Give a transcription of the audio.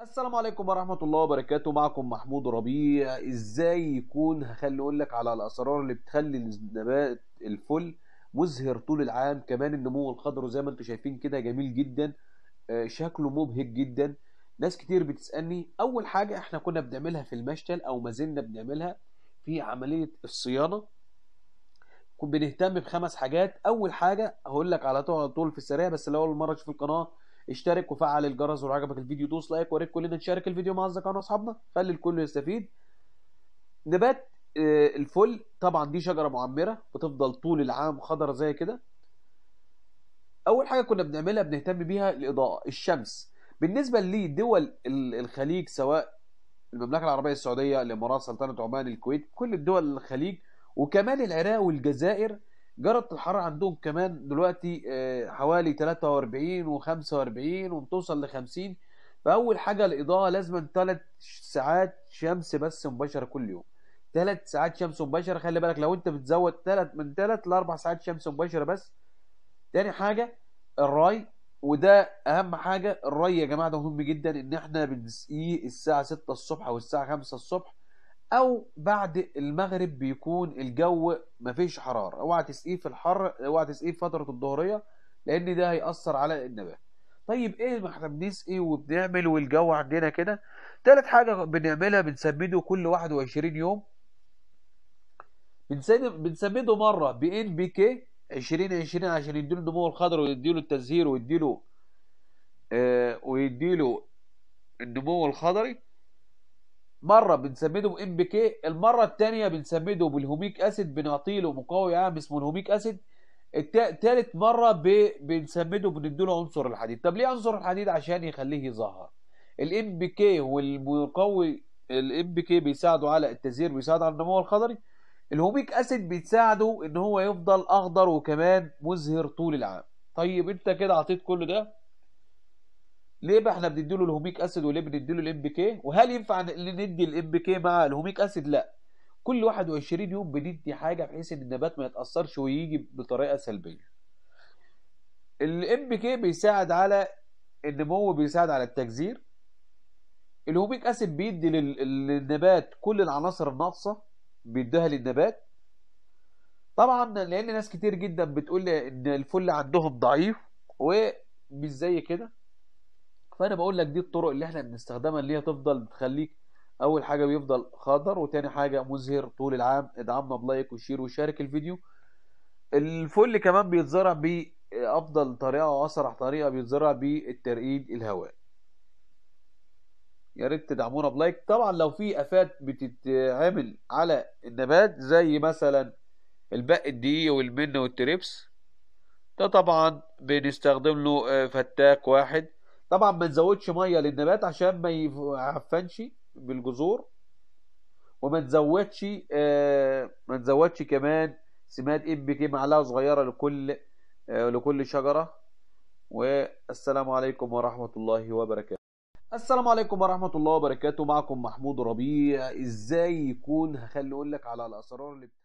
السلام عليكم ورحمة الله وبركاته معكم محمود ربيع ازاي يكون هخلي لك على الاسرار اللي بتخلي نبات الفل مزهر طول العام كمان النمو الخضر زي ما انتم شايفين كده جميل جدا آه، شكله مبهج جدا ناس كتير بتسألني اول حاجة احنا كنا بنعملها في المشتل او ما زلنا بنعملها في عملية الصيانة بنهتم بخمس حاجات اول حاجة هقول لك على طول في السريع بس لو اول مرة تشوف القناة اشترك وفعل الجرس ولو عجبك الفيديو دوس لايك وريك كلنا نشارك الفيديو مع اصدقائنا واصحابنا خلي الكل يستفيد نبات آه، الفل طبعا دي شجره معمره بتفضل طول العام خضره زي كده اول حاجه كنا بنعملها بنهتم بيها الاضاءه الشمس بالنسبه لدول الخليج سواء المملكه العربيه السعوديه الامارات سلطنه عمان الكويت كل الدول الخليج وكمان العراق والجزائر جرت الحراره عندهم كمان دلوقتي آه، حوالي 43 و45 وبتوصل ل 50 فاول حاجه الاضاءه لازم ثلاث ساعات شمس بس مباشره كل يوم ثلاث ساعات شمس مباشره خلي بالك لو انت بتزود ثلاث من ثلاث لاربع ساعات شمس مباشره بس تاني حاجه الري وده اهم حاجه الري يا جماعه ده مهم جدا ان احنا بنسقيه الساعه 6 الصبح او الساعه 5 الصبح او بعد المغرب بيكون الجو مفيش حراره اوعى تسقيه في الحر اوعى تسقيه في فتره الظهريه لان ده هيأثر على النبات طيب ايه ما احنا بنسقي وبنعمل والجو عندنا كده تالت حاجه بنعملها بنسمده كل 21 يوم بنسمده مره ب ان بي كي 20 20 عشان يديله النمو الخضر ويديله التزهير ويديله آه ويديله النمو الخضري مره بنسمده بام بي كي المره الثانيه بنسمده بالهوميك اسيد بنعطي له مقوي عام اسمه الهوميك اسيد ثالث مره ب... بنسمده بنديله عنصر الحديد طب ليه عنصر الحديد عشان يخليه يظهر الام بي كي والمقوي الام بي كي بيساعده على التزهير بيساعد على النمو الخضري الهوميك اسيد بيساعده ان هو يفضل اخضر وكمان مزهر طول العام طيب انت كده عطيت كل ده ليه بقى احنا بنديله الهوميك اسيد وليه بنديله الام بي كي وهل ينفع ندي الام بي كي مع الهوميك اسيد لا كل 21 يوم بندي حاجه بحيث ان النبات ما يتاثرش ويجي بطريقه سلبيه الام بي كي بيساعد على النمو بيساعد على التجذير الهوميك اسيد بيدي للنبات كل العناصر الناقصه بيديها للنبات طبعا لان ناس كتير جدا بتقول ان الفل عندهم ضعيف ومش زي كده فانا بقول لك دي الطرق اللي احنا بنستخدمها اللي هي تفضل بتخليك اول حاجه بيفضل خضر وتاني حاجه مزهر طول العام ادعمنا بلايك وشير وشارك الفيديو الفل كمان بيتزرع بافضل طريقه واسرع طريقه بيتزرع بالترقيد الهواء يا ريت تدعمونا بلايك طبعا لو في افات بتتعمل على النبات زي مثلا البق الدقيق والمن والتريبس ده طبعا بنستخدم له آه، فتاك واحد طبعا ما نزودش ميه للنبات عشان ما يعفنش بالجذور وما نزودش آه، ما نزودش كمان سماد ام بي كي معلقه صغيره لكل آه، لكل شجره والسلام عليكم ورحمه الله وبركاته السلام عليكم ورحمه الله وبركاته معكم محمود ربيع ازاي يكون هخلي اقول لك على الاسرار اللي